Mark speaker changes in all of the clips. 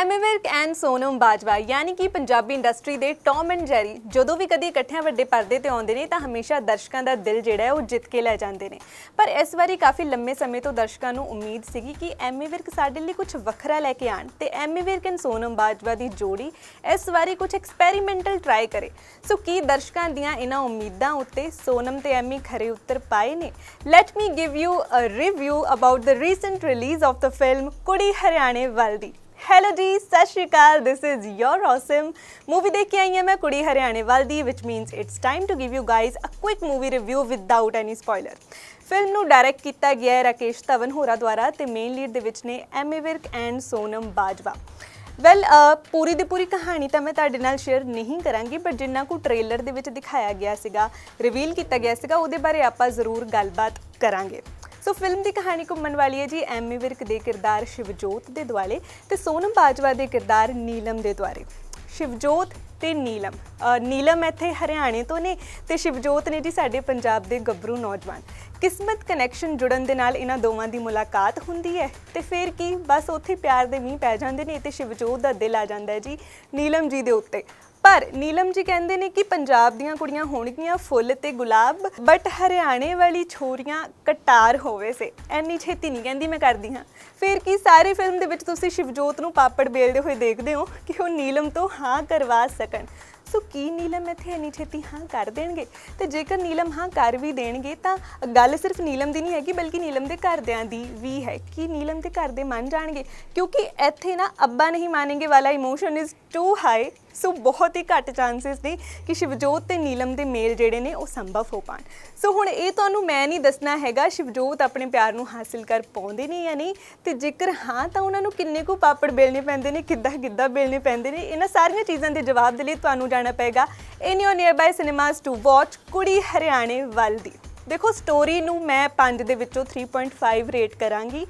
Speaker 1: ਐਮਿਵਿਰਕ and Sonam Bajwa ਯਾਨੀ ਕਿ Punjabi industry ਦੇ ਟੌਮ ਐਂਡ ਜੈਰੀ ਜਦੋਂ ਵੀ ਕਦੀ ਇਕੱਠਿਆਂ ਵੱਡੇ ਪਰਦੇ ਤੇ ਆਉਂਦੇ ਨੇ ਤਾਂ ਹਮੇਸ਼ਾ ਦਰਸ਼ਕਾਂ ਦਾ ਦਿਲ ਜਿਹੜਾ ਹੈ ਉਹ ਜਿੱਤ ਕੇ ਲੈ ਜਾਂਦੇ ਨੇ ਪਰ ਇਸ ਵਾਰੀ ਕਾਫੀ ਲੰਮੇ ਸਮੇਂ ਤੋਂ ਦਰਸ਼ਕਾਂ ਨੂੰ ਉਮੀਦ ਸੀਗੀ ਕਿ ਐਮਿਵਿਰਕ ਸਾਡੇ ਲਈ ਕੁਝ ਵੱਖਰਾ ਲੈ ਕੇ ਆਣ ਤੇ ਐਮਿਵਿਰਕ ਐਂਡ ਸੋਨਮ ਬਾਜਵਾ ਦੀ ਜੋੜੀ ਇਸ ਵਾਰੀ ਕੁਝ ਐਕਸਪੈਰੀਮੈਂਟਲ ਟਰਾਈ ਕਰੇ ਸੋ ਕੀ ਦਰਸ਼ਕਾਂ ਦੀਆਂ ਇਹਨਾਂ ਉਮੀਦਾਂ ਉੱਤੇ ਸੋਨਮ ਤੇ ਐਮੀ ਖਰੇ ਉੱਤਰ ਪਾਏ ਨੇ let me give you a review about the recent release of the film Kudi Haryane Vali hello ji सत श्रीकाल this is your awesome movie देख के आई हूँ मैं कुड़ी हरियाणे वाल दी विच means it's time to give you guys a quick movie review without any spoiler film को direct किया गया है राकेश धवन होरा द्वारा तो मेन लीड के ने Ammy Virk and Sonam Bajwa well well, uh, पूरी द पूरी कहानी तो मैं ते शेयर नहीं करा बट जिन्ना को ट्रेलर दिखाया गया रिवील किया गया बारे आप जरूर गलबात करा ਸੋ ਫਿਲਮ ਦੀ ਕਹਾਣੀ ਘੁੰਮਣ ਵਾਲੀ ਹੈ ਜੀ ਐਮੀ ਵਿਰਕ ਦੇ ਕਿਰਦਾਰ ਸ਼ਿਵਜੋਤ ਦੇ ਦੁਆਲੇ ਤੇ ਸੋਨਮ ਬਾਜਵਾ ਦੇ ਕਿਰਦਾਰ ਨੀਲਮ ਦੇ ਦੁਆਲੇ ਸ਼ਿਵਜੋਤ ਤੇ ਨੀਲਮ ਨੀਲਮ ਇੱਥੇ ਹਰਿਆਣੇ ਤੋਂ ਨੇ ਤੇ ਸ਼ਿਵਜੋਤ ਨੇ ਜੀ ਸਾਡੇ ਪੰਜਾਬ ਦੇ ਗੱਭਰੂ ਨੌਜਵਾਨ ਕਿਸਮਤ ਕਨੈਕਸ਼ਨ ਜੁੜਨ ਦੇ ਨਾਲ ਇਹਨਾਂ ਦੋਵਾਂ ਦੀ ਮੁਲਾਕਾਤ ਹੁੰਦੀ ਹੈ ਤੇ ਫਿਰ ਕੀ ਬਸ ਉੱਥੇ ਪਿਆਰ ਦੇ ਮੀਂਹ ਪੈ ਜਾਂਦੇ ਨੇ ਤੇ ਸ਼ਿਵਜੋਤ ਦਾ ਦਿਲ ਆ ਜਾਂਦਾ ਹੈ ਜੀ ਨੀਲਮ ਜੀ ਦੇ ਉੱਤੇ ਪਰ ਨੀਲਮ ਜੀ ਕਹਿੰਦੇ ਨੇ ਕਿ ਪੰਜਾਬ ਦੀਆਂ ਕੁੜੀਆਂ ਹੋਣਗੀਆਂ ਫੁੱਲ ਤੇ ਗੁਲਾਬ ਬਟ ਹਰਿਆਣੇ ਵਾਲੀ ਛੋਰੀਆਂ ਕਟਾਰ ਹੋਵੇ ਸੇ ਐਨੀ ਛੇਤੀ ਨਹੀਂ ਕਹਿੰਦੀ ਮੈਂ ਕਰਦੀ ਹਾਂ ਫਿਰ ਕੀ ਸਾਰੇ ਫਿਲਮ ਦੇ ਵਿੱਚ ਤੁਸੀਂ ਸ਼ਿਵਜੋਤ ਨੂੰ ਪਾਪੜ ਬੇਲਦੇ ਹੋਏ ਦੇਖਦੇ ਹੋ ਕਿ ਉਹ ਨੀਲਮ ਤੋਂ ਹਾਂ ਕਰਵਾ ਸਕਣ ਸੋ ਕੀ ਨੀਲਮ ਇੱਥੇ ਨਹੀਂ ਛੇਤੀ ਹਾਂ ਕਰ ਦੇਣਗੇ ਤੇ ਜੇਕਰ ਨੀਲਮ ਹਾਂ ਕਰ ਵੀ ਦੇਣਗੇ ਤਾਂ ਗੱਲ ਸਿਰਫ ਨੀਲਮ ਦੀ ਨਹੀਂ ਹੈਗੀ ਬਲਕਿ ਨੀਲਮ ਦੇ ਘਰਦਿਆਂ ਦੀ ਵੀ ਹੈ ਕਿ ਨੀਲਮ ਦੇ ਘਰ ਦੇ ਮੰਨ ਜਾਣਗੇ ਕਿਉਂਕਿ ਇੱਥੇ ਨਾ ਅੱਬਾ ਨਹੀਂ ਮੰਨਣਗੇ ਵਾਲਾ emotion is too high so ਬਹੁਤ ਹੀ ਘੱਟ ਚਾਂਸਸ ਨੇ ਕਿ ਸ਼ਿਵਜੋਤ ਤੇ ਨੀਲਮ ਦੇ ਮੇਲ ਜਿਹੜੇ ਨੇ ਉਹ ਸੰਭਵ ਹੋ ਪਾਣ ਸੋ ਹੁਣ ਇਹ ਤੁਹਾਨੂੰ ਮੈਂ ਨਹੀਂ ਦੱਸਣਾ ਹੈਗਾ ਸ਼ਿਵਜੋਤ ਆਪਣੇ ਪਿਆਰ ਨੂੰ ਹਾਸਲ ਕਰ ਪਾਉਂਦੇ ਨੇ ਜਾਂ ਨਹੀਂ ਤੇ ਜੇਕਰ ਹਾਂ ਤਾਂ ਉਹਨਾਂ ਨੂੰ ਕਿੰਨੇ ਕੁ ਪਾਪੜ ਬੇਲਨੇ ਪੈਂਦੇ ਨੇ ਕਿੱਦਾਂ ਕਿੱਦਾਂ ਬੇਲਨੇ ਪੈਂਦੇ ਨੇ ਇਹਨਾਂ ਸਾਰੀਆਂ ਚੀਜ਼ਾਂ ਦੇ ਜਵਾਬ ਦੇ ਲਈ ਤੁਹਾਨੂੰ ਜਾਣਾ ਪਏਗਾ in your nearby cinemas to watch Kudi Haryane ਵੱਲ ਦੀ ਦੇਖੋ ਸਟੋਰੀ ਨੂੰ ਮੈਂ 5 ਦੇ ਵਿੱਚੋਂ 3.5 ਰੇਟ ਕਰਾਂਗੀ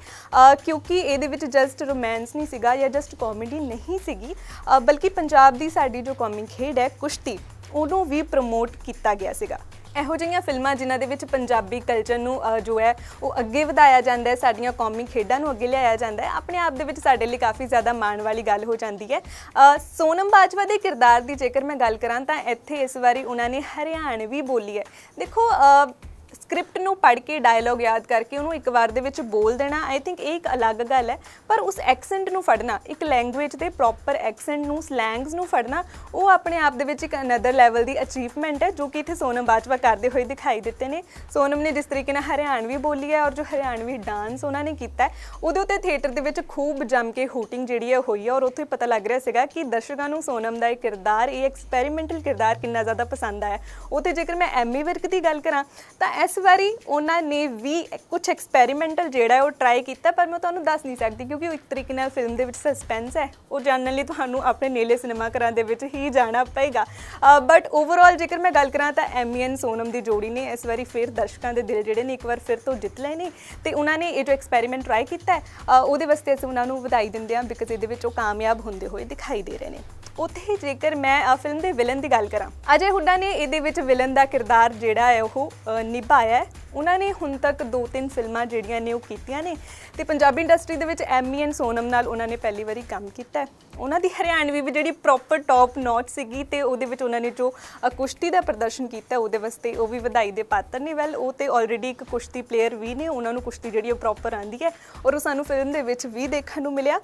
Speaker 1: ਕਿਉਂਕਿ ਇਹਦੇ ਵਿੱਚ ਜਸਟ ਰੋਮਾਂਸ ਨਹੀਂ ਸੀਗਾ ਜਾਂ ਜਸਟ ਕਾਮੇਡੀ ਨਹੀਂ ਸੀਗੀ ਬਲਕਿ ਪੰਜਾਬ ਦੀ ਸਾਡੀ ਜੋ ਕਾਮਿਕ ਖੇਡ ਹੈ ਕੁਸ਼ਤੀ ਉਦੋਂ ਵੀ ਪ੍ਰਮੋਟ ਕੀਤਾ ਗਿਆ ਸੀਗਾ ਇਹੋ ਜਿਹੀਆਂ ਫਿਲਮਾਂ ਜਿਨ੍ਹਾਂ ਦੇ ਵਿੱਚ ਪੰਜਾਬੀ ਕਲਚਰ ਨੂੰ ਜੋ ਹੈ ਉਹ ਅੱਗੇ ਵਧਾਇਆ ਜਾਂਦਾ ਹੈ ਸਾਡੀਆਂ ਕੌਮੀ ਖੇਡਾਂ ਨੂੰ ਅੱਗੇ ਲਿਆਇਆ ਜਾਂਦਾ ਹੈ ਆਪਣੇ ਆਪ ਦੇ ਵਿੱਚ ਸਾਡੇ ਲਈ ਕਾਫੀ ਜ਼ਿਆਦਾ ਮਾਣ ਵਾਲੀ ਗੱਲ ਹੋ ਜਾਂਦੀ ਹੈ ਸੋਨਮ ਬਾਜਵਾ ਦੇ ਕਿਰਦਾਰ ਦੀ ਜੇਕਰ ਮੈਂ ਗੱਲ ਕਰਾਂ ਤਾਂ ਇੱਥੇ ਇਸ ਵਾਰੀ ਉਹਨਾਂ ਨੇ ਹਰਿਆਣਵੀ ਬੋਲੀ ਹੈ ਦੇਖੋ स्क्रिप्ट पढ़ के डायलॉग याद करके उन्होंने एक बार बोल देना आई थिंक एक अलग गल है पर उस एक्सेंट न फड़ना एक लैंगुएज के प्रोपर एक्सेंट नलैंग्स फड़ना वो अपने आप के एक अनदर लैवल की अचीवमेंट है जो कि इतने सोनम बाजवा करते हुए दिखाई देते हैं सोनम ने जिस तरीके हरियाणवी बोली है और जो हरियाणवी डांस उन्होंने किया उद्योते थिएटर के खूब जम के होटिंग जी हुई है और उतो पता लग रहा है कि दर्शकों सोनम का एक किरदार ये एक्सपैरीमेंटल किरदार कि ज़्यादा पसंद आया उ जेकर मैं एमी विरक की गल करा तो इस बारी उन्होंने भी कुछ एक्सपैरीमेंटल जोड़ा ट्राई किया पर मैं तुम्हें तो दस नहीं सकती क्योंकि एक तरीके फिल्म के सस्पेंस है वो जानने लिए तो अपने नेले सिनेमाघर ही जाना पेगा बट ओवरऑल जेकर मैं गल करा तो एम ई एन सोनम की जोड़ी ने इस बार फिर दर्शकों के दिल जोड़े ने एक बार फिर तो जित लेने तो उन्होंने ये जो एक्सपैरीमेंट ट्राई किया वो वास्ते असं उन्होंने बधाई देंगे बिकॉज ये कामयाब होंगे हुए दिखाई दे रहे हैं ਉੱਥੇ ਜੇਕਰ ਮੈਂ ਫਿਲਮ ਦੇ ਵਿਲਨ ਦੀ ਗੱਲ ਕਰਾਂ ਅਜੇ ਹੁੱਡਾ ਨੇ ਇਹਦੇ ਵਿੱਚ ਵਿਲਨ ਦਾ ਕਿਰਦਾਰ ਜਿਹੜਾ ਹੈ ਉਹ ਨਿਭਾਇਆ ਉਹਨਾਂ ਨੇ ਹੁਣ ਤੱਕ ਦੋ ਤਿੰਨ ਫਿਲਮਾਂ ਜਿਹੜੀਆਂ ਨੇ ਉਹ ਕੀਤੀਆਂ ਨੇ ਤੇ ਪੰਜਾਬੀ ਇੰਡਸਟਰੀ ਦੇ ਵਿੱਚ ਐਮੀ ਐਂਡ ਸੋਨਮ ਨਾਲ ਉਹਨਾਂ ਨੇ ਪਹਿਲੀ ਵਾਰੀ ਕੰਮ ਕੀਤਾ ਉਹਨਾਂ ਦੀ ਹਰਿਆਣਵੀ ਵੀ ਜਿਹੜੀ ਪ੍ਰੋਪਰ ਟੌਪ ਨੌਚ ਸੀਗੀ ਤੇ ਉਹਦੇ ਵਿੱਚ ਉਹਨਾਂ ਨੇ ਜੋ ਕੁਸ਼ਤੀ ਦਾ ਪ੍ਰਦਰਸ਼ਨ ਕੀਤਾ ਉਹਦੇ ਵਾਸਤੇ ਉਹ ਵੀ ਵਧਾਈ ਦੇ ਪਾਤਰ ਨੇ ਵੈਲ ਉਹ ਤੇ ਆਲਰੇਡੀ ਇੱਕ ਕੁਸ਼ਤੀ ਪਲੇਅਰ ਵੀ ਨੇ ਉਹਨਾਂ ਨੂੰ ਕੁਸ਼ਤੀ ਜਿਹੜੀ ਉਹ ਪ੍ਰੋਪਰ ਆਂਦੀ ਹੈ ਔਰ ਉਹ ਸਾਨੂੰ ਫਿਲਮ ਦੇ ਵਿੱਚ ਵੀ ਦੇਖਣ ਨੂੰ ਮਿਲਿਆ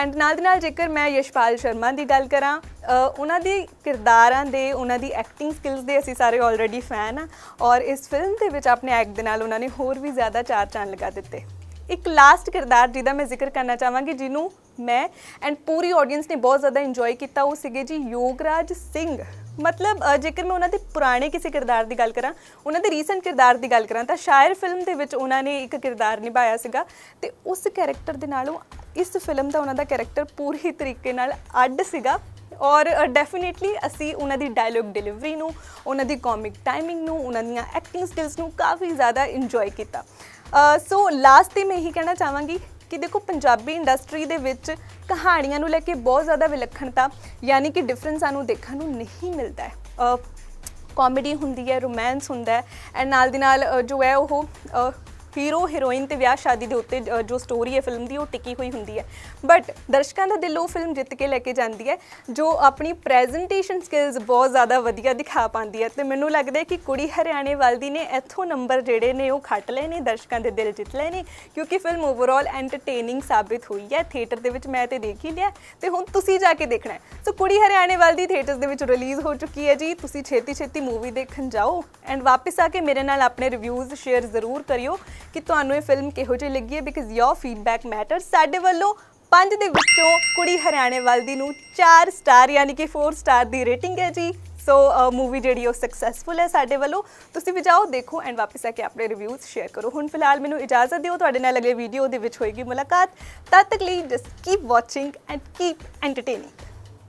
Speaker 1: ਐਂਡ ਨਾਲ ਦੇ ਨਾਲ ਜੇਕਰ ਮੈਂ ਯਸ਼ਪਾਲ ਸ਼ਰਮਾ ਦੀ ਗੱਲ ਕਰਾਂ ਤਰ੍ਹਾਂ ਉਹਨਾਂ ਦੇ ਕਿਰਦਾਰਾਂ ਦੇ ਉਹਨਾਂ ਦੀ ਐਕਟਿੰਗ ਸਕਿੱਲਸ ਦੇ ਅਸੀਂ ਸਾਰੇ ਆਲਰੇਡੀ ਫੈਨ ਆ ਔਰ ਇਸ ਫਿਲਮ ਦੇ ਵਿੱਚ ਆਪਣੇ ਐਕਟ ਦੇ ਨਾਲ ਉਹਨਾਂ ਨੇ ਹੋਰ ਵੀ ਜ਼ਿਆਦਾ ਚਾਰ ਚੰਨ ਲਗਾ ਦਿੱਤੇ ਇੱਕ ਲਾਸਟ ਕਿਰਦਾਰ ਜਿਹਦਾ ਮੈਂ ਜ਼ਿਕਰ ਕਰਨਾ ਚਾਹਾਂਗੀ ਜਿਹਨੂੰ ਮੈਂ ਐਂਡ ਪੂਰੀ ਆਡੀਅנס ਨੇ ਬਹੁਤ ਜ਼ਿਆਦਾ ਇੰਜੋਏ ਕੀਤਾ ਉਹ ਸੀਗੇ ਜੀ ਯੋਗਰਾਜ ਸਿੰਘ ਮਤਲਬ ਜੇਕਰ ਮੈਂ ਉਹਨਾਂ ਦੇ ਪੁਰਾਣੇ ਕਿਸੇ ਕਿਰਦਾਰ ਦੀ ਗੱਲ ਕਰਾਂ ਉਹਨਾਂ ਦੇ ਰੀਸੈਂਟ ਕਿਰਦਾਰ ਦੀ ਗੱਲ ਕਰਾਂ ਤਾਂ ਸ਼ਾਇਰ ਫਿਲਮ ਦੇ ਵਿੱਚ ਉਹਨਾਂ ਨੇ ਇੱਕ ਕਿਰਦਾਰ ਨਿਭਾਇਆ ਸੀਗਾ ਤੇ ਉਸ ਕੈਰੈਕਟਰ ਦੇ ਨਾਲੋਂ ਇਸ ਫਿਲਮ ਦਾ ਉਹਨਾਂ ਦਾ ਕੈਰੈਕਟਰ ਪੂਰੀ ਤਰੀਕੇ ਨਾਲ ਅੱਡ ਸੀਗਾ ਔਰ ਡੈਫੀਨਿਟਲੀ ਅਸੀਂ ਉਹਨਾਂ ਦੀ ਡਾਇਲੌਗ ਡਿਲੀਵਰੀ ਨੂੰ ਉਹਨਾਂ ਦੀ ਕਾਮਿਕ ਟਾਈਮਿੰਗ ਨੂੰ ਉਹਨਾਂ ਦੀਆਂ ਐਕਟਿੰਗ ਸਕਿਲਸ ਨੂੰ ਕਾਫੀ ਜ਼ਿਆਦਾ ਇੰਜੋਏ ਕੀਤਾ ਸੋ ਲਾਸਟ ਤੇ ਮੈਂ ਇਹੀ ਕਹਿਣਾ ਚਾਹਾਂਗੀ ਕਿ ਦੇਖੋ ਪੰਜਾਬੀ ਇੰਡਸਟਰੀ ਦੇ ਵਿੱਚ ਕਹਾਣੀਆਂ ਨੂੰ ਲੈ ਕੇ ਬਹੁਤ ਜ਼ਿਆਦਾ ਵਿਲੱਖਣਤਾ ਯਾਨੀ ਕਿ ਡਿਫਰੈਂਸ ਸਾਨੂੰ ਦੇਖਣ ਨੂੰ ਨਹੀਂ ਮਿਲਦਾ ਹੈ ਕਾਮੇਡੀ ਹੁੰਦੀ ਹੈ ਰੋਮਾਂਸ ਹੁੰਦਾ ਹੈ ਐਂਡ ਨਾਲ ਦੀ ਨਾਲ ਜੋ ਹੈ ਉਹ हीरो हीरोइन तो विह शादी के उत्ते जो स्टोरी है फिल्म की वो टिकी हुई होंगी है बट दर्शकों का दिल वो फिल्म जित के लैके जाती है जो अपनी प्रेजेंटेशन स्किल्स बहुत ज़्यादा वजिया दिखा पाती है तो मैं लगता है कि कुड़ी हरियाणे वाली ने इतों नंबर जोड़े ने खट ले दर्शकों के दिल जित लेने क्योंकि फिल्म ओवरऑल एंटरटेनिंग साबित हुई है थिएटर के मैं तो देख ही लिया तो हूँ तुम्हें जाके देखना है सो कुड़ी हरियाणे वाली दी थिएटर रिलीज़ हो चुकी है जी तुम छेती छेती मूवी देख जाओ एंड वापस आके मेरे नाल अपने रिव्यूज़ शेयर जरूर करियो कि तुम्हें तो फिल्म कहो जी लगी है बिकॉज योर फीडबैक मैटर साढ़े वालों पांचों कुड़ी हरियाणे वाली चार स्टार यानी कि फोर स्टार की रेटिंग है जी सो मूवी जी सक्सैसफुल है साढ़े वालों तुम भी जाओ देखो एंड वापस आके अपने रिव्यूज शेयर करो हूँ फिलहाल मैंने इजाजत दो तो अगले वीडियो होगी मुलाकात तद तक लिए just keep watching and keep entertaining